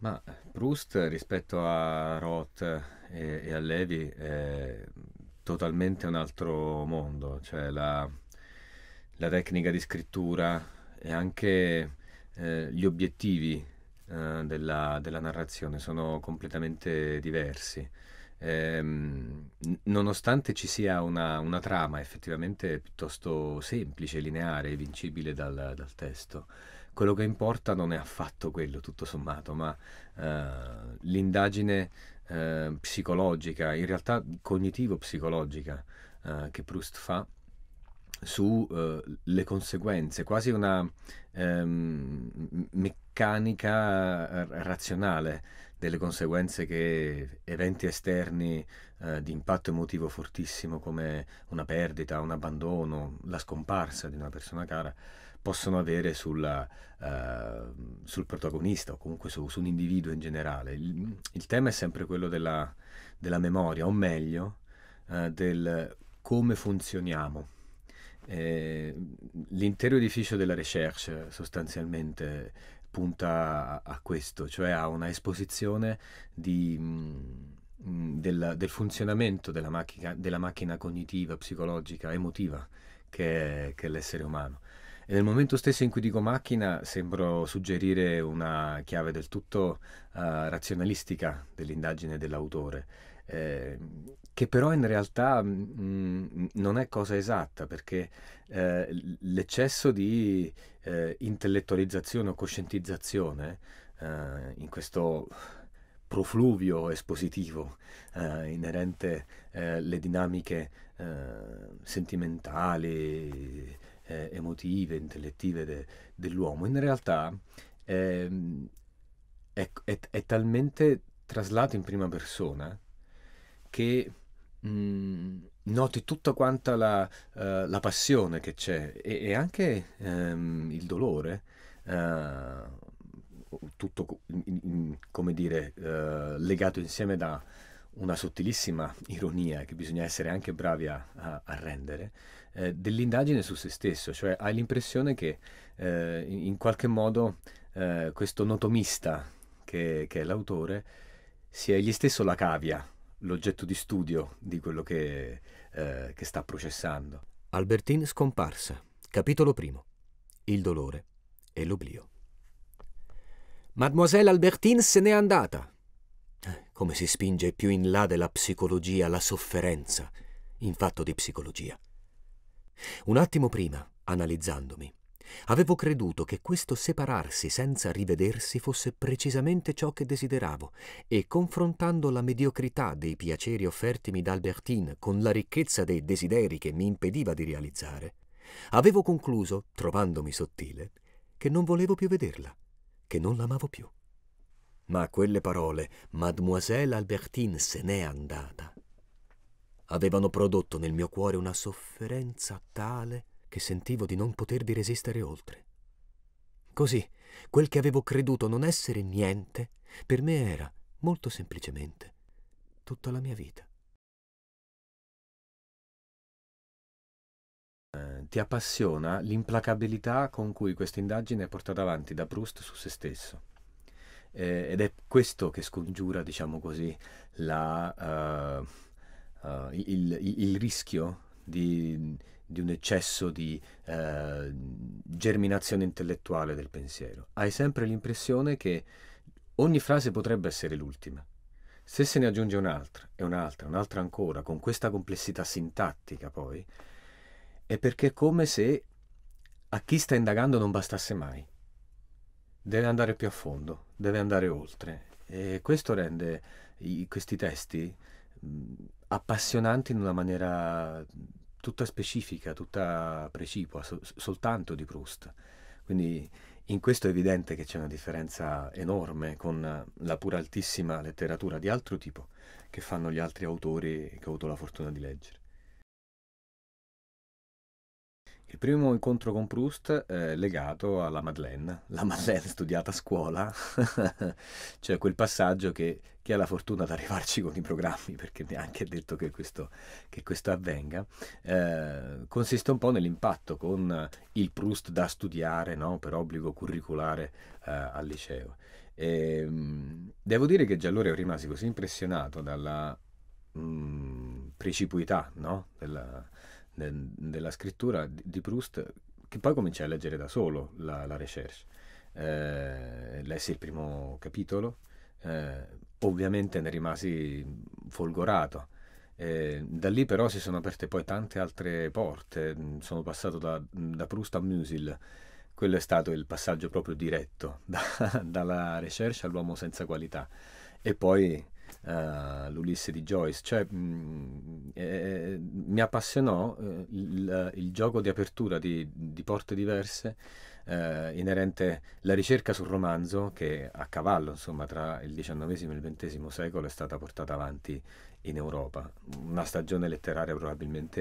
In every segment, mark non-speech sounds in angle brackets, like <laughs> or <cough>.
Ma Proust rispetto a Roth e, e a Levi è totalmente un altro mondo, cioè la, la tecnica di scrittura e anche eh, gli obiettivi eh, della, della, narrazione sono completamente diversi. Ehm, nonostante ci sia una, una, trama effettivamente piuttosto semplice, lineare, vincibile dal, dal testo quello che importa non è affatto quello, tutto sommato, ma eh, l'indagine eh, psicologica, in realtà cognitivo-psicologica eh, che Proust fa sulle eh, conseguenze, quasi una ehm, meccanica razionale delle conseguenze che eventi esterni eh, di impatto emotivo fortissimo come una perdita, un abbandono, la scomparsa di una persona cara possono avere sulla, uh, sul protagonista o comunque su, su, un individuo in generale. Il, il tema è sempre quello della, della memoria, o meglio, uh, del come funzioniamo. Eh, l'intero edificio della recherche sostanzialmente punta a, a questo, cioè a una esposizione di... Mh, mm, del, del, funzionamento della macchina, della macchina, cognitiva, psicologica, emotiva che è, che è l'essere umano. E nel momento stesso in cui dico macchina, sembro suggerire una chiave del tutto uh, razionalistica dell'indagine dell'autore, eh, che però in realtà mh, mm, mm, non è cosa esatta, perché eh, l'eccesso di eh, intellettualizzazione o coscientizzazione eh, in questo profluvio espositivo eh, inerente alle eh, dinamiche eh, sentimentali, eh, emotive, intellettive de, dell'uomo. In realtà eh, è, è, è, talmente traslato in prima persona che mh, mm, noti tutta quanta la, uh, la, passione che c'è e, e anche um, il dolore. Uh, tutto come dire eh, legato insieme da una sottilissima ironia che bisogna essere anche bravi a, a, a rendere eh, dell'indagine su se stesso, cioè hai l'impressione che eh, in qualche modo eh, questo notomista che, che, è l'autore sia egli stesso la cavia, l'oggetto di studio di quello che, eh, che sta processando. Albertine scomparsa, capitolo primo. Il dolore e l'oblio. Mademoiselle Albertine se n'è andata. Eh, come si spinge più in là della psicologia la sofferenza in fatto di psicologia. Un attimo prima, analizzandomi, avevo creduto che questo separarsi senza rivedersi fosse precisamente ciò che desideravo e confrontando la mediocrità dei piaceri offertimi da Albertine con la ricchezza dei desideri che mi impediva di realizzare, avevo concluso, trovandomi sottile, che non volevo più vederla, che non l'amavo più. Ma quelle parole, Mademoiselle Albertine se n'è andata avevano prodotto nel mio cuore una sofferenza tale che sentivo di non potervi resistere oltre. Così, quel che avevo creduto non essere niente, per me era, molto semplicemente, tutta la mia vita. Eh, ti appassiona l'implacabilità con cui questa indagine è portata avanti da Proust su se stesso. Eh, ed è questo che scongiura, diciamo così, la... Uh eh, il, il, il, rischio di, di un eccesso di uh, germinazione intellettuale del pensiero. Hai sempre l'impressione che ogni frase potrebbe essere l'ultima. Se se ne aggiunge un'altra e un'altra, un'altra ancora, con questa complessità sintattica poi, è perché è come se a chi sta indagando non bastasse mai. Deve andare più a fondo, deve andare oltre. E questo rende i, questi testi mh, mm, appassionante in una maniera tutta specifica, tutta precipua, sol- soltanto di Proust. Quindi in questo è evidente che c'è una differenza enorme con la pura altissima letteratura di altro tipo che fanno gli altri autori che ho avuto la fortuna di leggere. Il primo incontro con Proust è legato alla Madeleine, la Madeleine studiata a scuola, <laughs> cioè quel passaggio che chi ha la fortuna di arrivarci con i programmi, perché neanche è detto che questo, che questo avvenga, eh, consiste un po' nell'impatto con il Proust da studiare no? per obbligo curriculare eh, al liceo. E, ehm, devo dire che già allora rimasi così impressionato dalla mh, mm, precipuità no? della, de, della scrittura di, Proust, che poi cominciai a leggere da solo la, la Recherche. Eh, lessi il primo capitolo, eh, ovviamente ne rimasi folgorato. Eh, da lì però si sono aperte poi tante altre porte, sono passato da, da Proust a Musil, quello è stato il passaggio proprio diretto <laughs> da, dalla recherche all'uomo senza qualità e poi uh, l'Ulisse di Joyce, cioè mh, mm, eh, eh, eh, mi appassionò eh, il, il, gioco di apertura di, di porte diverse eh, inerente alla ricerca sul romanzo che a cavallo insomma, tra il XIX e il XX secolo è stata portata avanti in Europa, una stagione letteraria probabilmente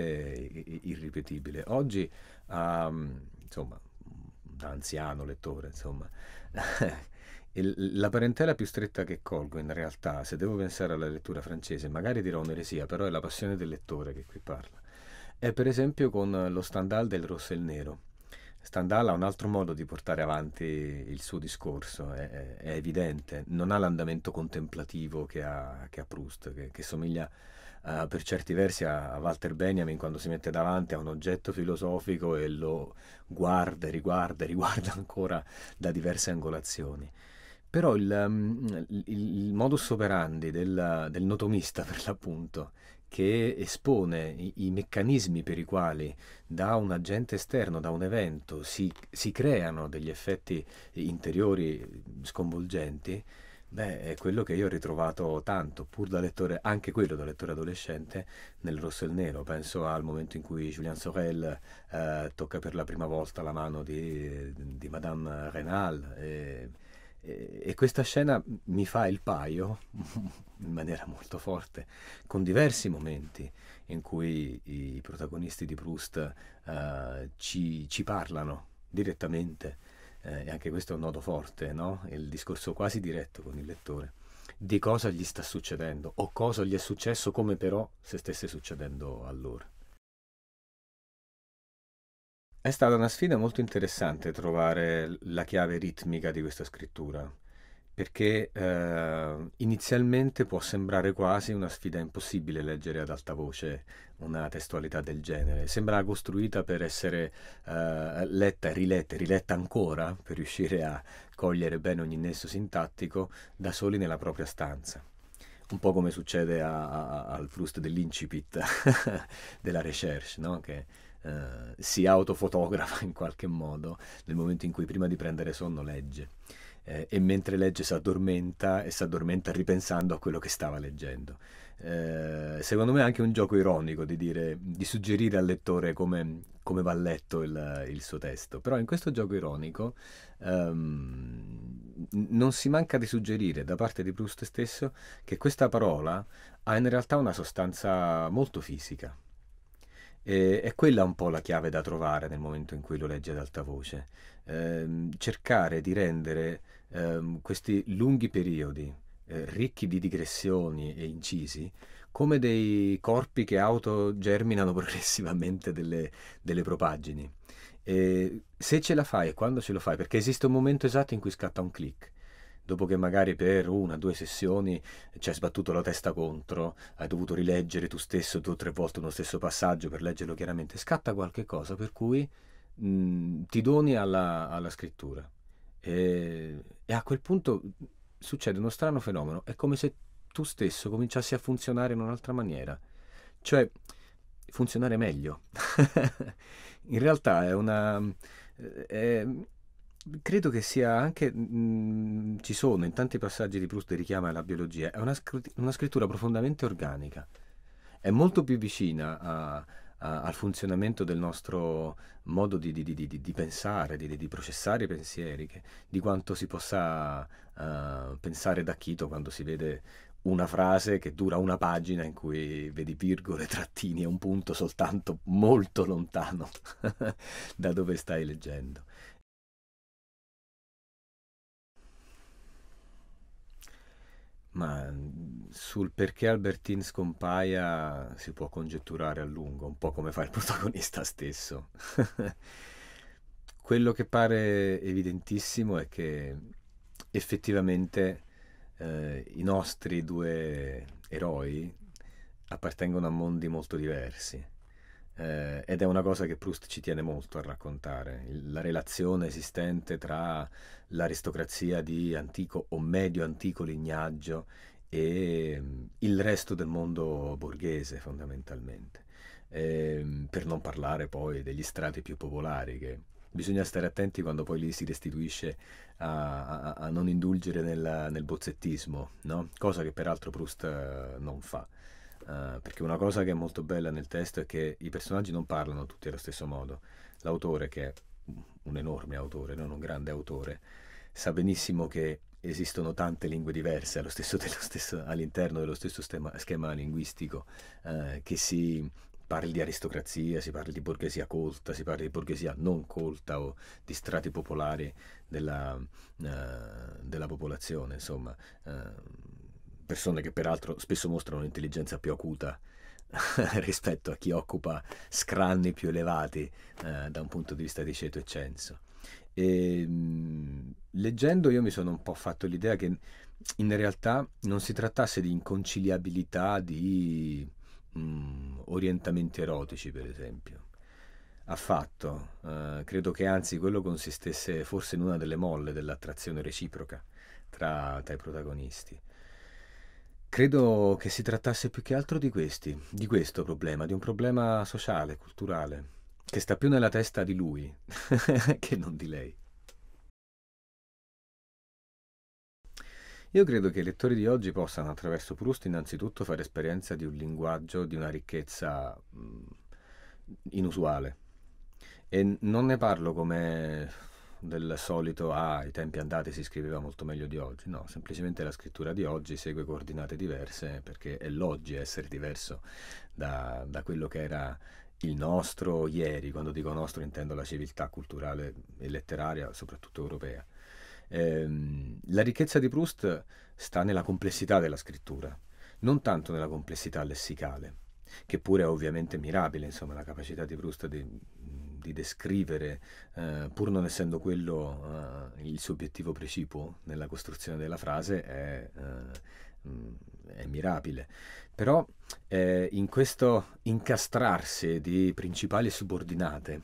irripetibile. Oggi, um, insomma, da anziano lettore, insomma, <laughs> la parentela più stretta che colgo in realtà, se devo pensare alla lettura francese, magari dirò un'eresia, però è la passione del lettore che qui parla, è per esempio con lo Stendhal del Rosso e il Nero. Stendhal ha un altro modo di portare avanti il suo discorso, è, è evidente, non ha l'andamento contemplativo che ha, che ha Proust, che, che somiglia Uh, per certi versi a Walter Benjamin quando si mette davanti a un oggetto filosofico e lo guarda, riguarda, riguarda <laughs> ancora da diverse angolazioni. Però il, mm, il, il modus operandi del, del, notomista, <laughs> per l'appunto, che espone i, i, meccanismi per i quali da un agente esterno, da un evento, si, si creano degli effetti interiori sconvolgenti, Beh, è quello che io ho ritrovato tanto, pur da lettore, anche quello da lettore adolescente, nel rosso e il nero. Penso al momento in cui Julien Sorel eh, tocca per la prima volta la mano di, di Madame Renal. E, e questa scena mi fa il paio <laughs> in maniera molto forte con diversi momenti in cui i protagonisti di Proust uh, ci, ci, parlano direttamente eh, e anche questo è un nodo forte, no? il discorso quasi diretto con il lettore di cosa gli sta succedendo o cosa gli è successo come però se stesse succedendo allora. È stata una sfida molto interessante trovare la chiave ritmica di questa scrittura, perché eh, inizialmente può sembrare quasi una sfida impossibile leggere ad alta voce una testualità del genere. Sembra costruita per essere eh, letta, riletta, riletta ancora, per riuscire a cogliere bene ogni nesso sintattico da soli nella propria stanza un po' come succede a, a, al frust dell'incipit <laughs> della recherche, no? che eh, si autofotografa <laughs> in qualche modo nel momento in cui prima di prendere sonno legge. Eh, e mentre legge si addormenta e si addormenta ripensando a quello che stava leggendo. Eh, secondo me è anche un gioco ironico di, dire, di suggerire al lettore come, come va letto il, il, suo testo, però in questo gioco ironico ehm, non si manca di suggerire da parte di Proust stesso che questa parola ha in realtà una sostanza molto fisica. E, e quella un po' la chiave da trovare nel momento in cui lo leggi ad alta voce. Eh, cercare di rendere eh, questi lunghi periodi eh, ricchi di digressioni e incisi come dei corpi che autogerminano <laughs> progressivamente delle, delle propagini. E se ce la fai e quando ce lo fai, perché esiste un momento esatto in cui scatta un click dopo che magari per una o due sessioni ci hai sbattuto la testa contro, hai dovuto rileggere tu stesso due o tre volte uno stesso passaggio per leggerlo chiaramente, scatta qualche cosa per cui mh, mm, ti doni alla, alla scrittura. E, e, a quel punto succede uno strano fenomeno, è come se tu stesso cominciassi a funzionare in un'altra maniera, cioè funzionare meglio. <laughs> in realtà è una... È, credo che sia anche, mh, mm, ci sono in tanti passaggi di Proust richiama alla biologia, è una, una, scrittura profondamente organica, è molto più vicina a, a, al funzionamento del nostro modo di, di, di, di pensare, di, processare i pensieri, che, di quanto si possa uh, pensare da Chito quando si vede una frase che dura una pagina in cui vedi virgole, trattini e un punto soltanto molto lontano <laughs> da dove stai leggendo. Ma sul perché Albertine scompaia si può congetturare a lungo, un po' come fa il <laughs> protagonista stesso. <laughs> Quello che pare evidentissimo è che effettivamente eh, i nostri due eroi appartengono a mondi molto diversi eh, ed è una cosa che Proust ci tiene molto a raccontare, il, la relazione esistente tra l'aristocrazia di antico o medio antico lignaggio e mm, il resto del mondo borghese fondamentalmente. Eh, per non parlare poi degli strati più popolari che bisogna stare attenti quando poi lì si restituisce a, a, a non indulgere nel, nel bozzettismo, no? cosa che peraltro Proust eh, non fa. Eh, perché una cosa che è molto bella nel testo è che i personaggi non parlano tutti allo stesso modo. L'autore, che è un enorme autore, non un grande autore, sa benissimo che esistono tante lingue diverse stesso, <laughs> stesso, all'interno dello stesso schema, schema linguistico, uh, che si parli di aristocrazia, si parli di borghesia colta, si parli di borghesia non colta o di strati popolari della, uh, della popolazione, insomma persone che peraltro spesso mostrano un'intelligenza più acuta <laughs> rispetto a chi occupa scranni più elevati eh, da un punto di vista di ceto e censo. E, ehm, mh, leggendo io mi sono un po' fatto l'idea che in realtà non si trattasse di inconciliabilità di mh, mm, orientamenti erotici, per esempio. Affatto, eh, credo che anzi quello consistesse forse in una delle molle dell'attrazione reciproca tra, tra i protagonisti. Credo che si trattasse più che altro di questi, di questo problema, di un problema sociale, culturale, che sta più nella testa di lui <laughs> che non di lei. Io credo che i lettori di oggi possano attraverso Proust innanzitutto fare esperienza di un linguaggio di una ricchezza mm, inusuale. E non ne parlo come del solito ah, ai tempi andati si scriveva molto meglio di oggi, no, semplicemente la scrittura di oggi segue coordinate diverse perché è l'oggi essere diverso da, da quello che era il nostro ieri, quando dico nostro intendo la civiltà culturale e letteraria, soprattutto europea. Eh, la ricchezza di Proust sta nella complessità della scrittura, non tanto nella complessità lessicale, che pure è ovviamente mirabile, insomma, la capacità di Proust di di descrivere, eh, pur non essendo quello eh, il suo obiettivo precipuo nella costruzione della frase, è, eh, mm, è mirabile. Però eh, in questo incastrarsi di principali e subordinate,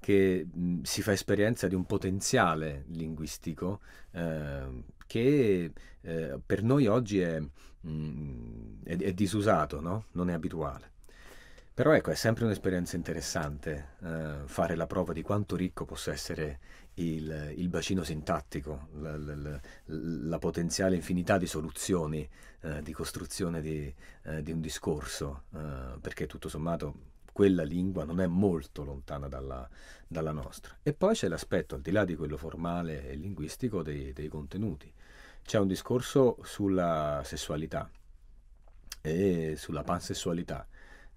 che mm, si fa esperienza di un potenziale linguistico eh, che eh, per noi oggi è, mh, mm, è, è disusato, no? non è abituale. Però ecco, è sempre un'esperienza interessante eh, fare la prova di quanto ricco possa essere il, il bacino sintattico, la, la, la, potenziale infinità di soluzioni eh, di costruzione di, eh, di un discorso, eh, perché tutto sommato quella lingua non è molto lontana dalla, dalla nostra. E poi c'è l'aspetto, al di là di quello formale e linguistico, dei, dei contenuti. C'è un discorso sulla sessualità e sulla pansessualità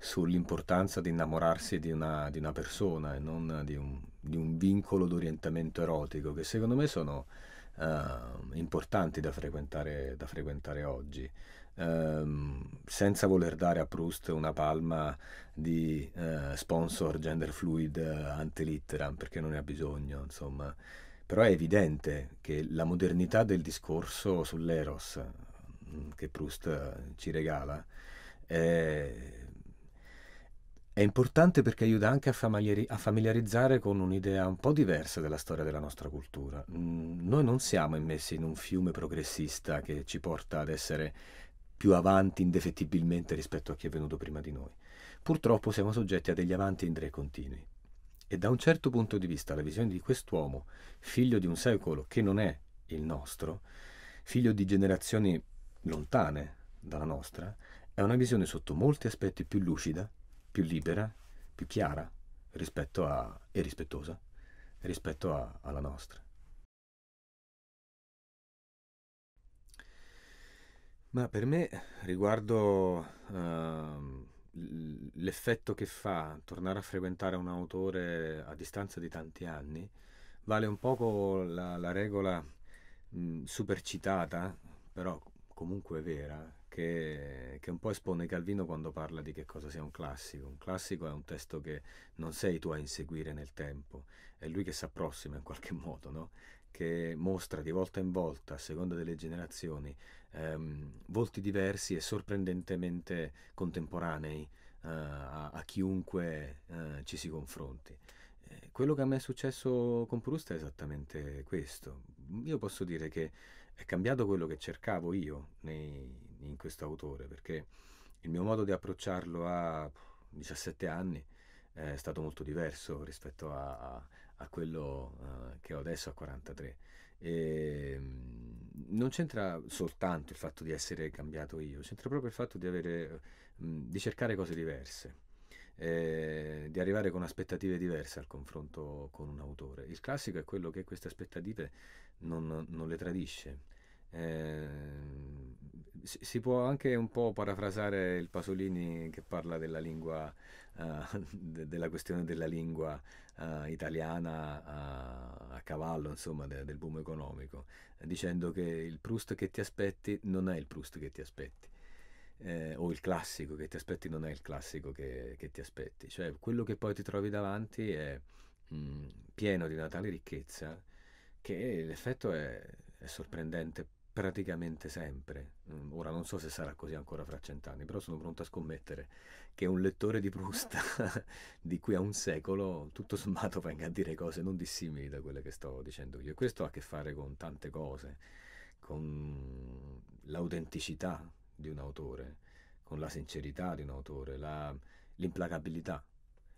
sull'importanza di innamorarsi di una, di una, persona e non di un, di un vincolo d'orientamento erotico, che secondo me sono uh, importanti da frequentare, da frequentare oggi. Um, senza voler dare a Proust una palma di uh, sponsor gender fluid uh, antelitteram perché non ne ha bisogno, insomma. Però è evidente che la modernità del discorso sull'eros mm, che Proust eh, ci regala è è importante perché aiuta anche a, familiarizzare con un'idea un po' diversa della storia della nostra cultura. Mm, noi non siamo immessi in un fiume progressista che ci porta ad essere più avanti indefettibilmente rispetto a chi è venuto prima di noi. Purtroppo siamo soggetti a degli avanti in tre continui. E da un certo punto di vista la visione di quest'uomo, figlio di un secolo che non è il nostro, figlio di generazioni lontane dalla nostra, è una visione sotto molti aspetti più lucida più libera, più chiara rispetto a, e rispettosa rispetto a, alla nostra. Ma per me, riguardo uh, l'effetto che fa tornare a frequentare un autore a distanza di tanti anni, vale un poco la, la regola mh, supercitata, però comunque vera, che, che, un po' espone Calvino quando parla di che cosa sia un classico. Un classico è un testo che non sei tu a inseguire nel tempo, è lui che si approssima in qualche <laughs> modo, no? che mostra di volta in volta, a seconda delle generazioni, ehm, volti diversi e sorprendentemente contemporanei eh, a, a, chiunque eh, ci si confronti. Eh, quello che a me è successo con Proust è esattamente questo. Io posso dire che è cambiato quello che cercavo io nei, in questo autore, perché il mio modo di approcciarlo a 17 anni eh, è stato molto diverso rispetto a, a, a quello uh, che ho adesso a 43. E, ehm, non c'entra soltanto il fatto di essere cambiato io, c'entra proprio il fatto di, avere, mm, di cercare cose diverse. Eh, di arrivare con aspettative diverse al confronto con un autore. Il classico è quello che queste aspettative non, non le tradisce, eh, si può anche un po' parafrasare il Pasolini che parla della lingua, uh, <laughs> de, della questione della lingua uh, italiana a, a cavallo, insomma, de, del boom economico, dicendo che il Proust che ti aspetti non è il Proust che ti aspetti. Eh, o il classico che ti aspetti non è il classico che, che ti aspetti, cioè quello che poi ti trovi davanti è mh, mm, pieno di una tale ricchezza che l'effetto è, è sorprendente praticamente sempre, mm, ora non so se sarà così ancora fra cent'anni, però sono pronto a scommettere che un lettore di Proust <laughs> di qui a un secolo tutto sommato venga a dire cose non dissimili da quelle che sto dicendo io. E questo ha a che fare con tante cose, con l'autenticità di un autore, con la sincerità di un autore, la, l'implacabilità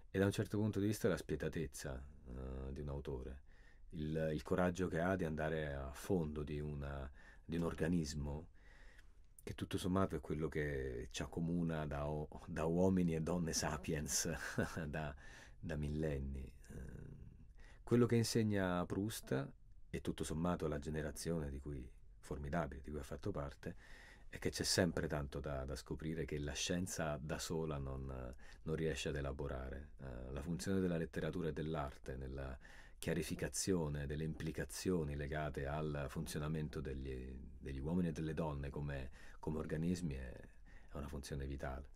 e da un certo punto di vista la spietatezza uh, di un autore. Il, il, coraggio che ha di andare a fondo di una di un organismo che tutto sommato è quello che ci accomuna da, da uomini e donne sapiens <laughs> da, da, millenni. Eh, quello che insegna Proust e tutto sommato la generazione di cui, formidabile di cui ha fatto parte è che c'è sempre tanto da, da scoprire che la scienza da sola non, non riesce ad elaborare. Eh, la funzione della letteratura e dell'arte nella chiarificazione delle implicazioni legate al funzionamento degli, degli uomini e delle donne come, come organismi è, è una funzione vitale.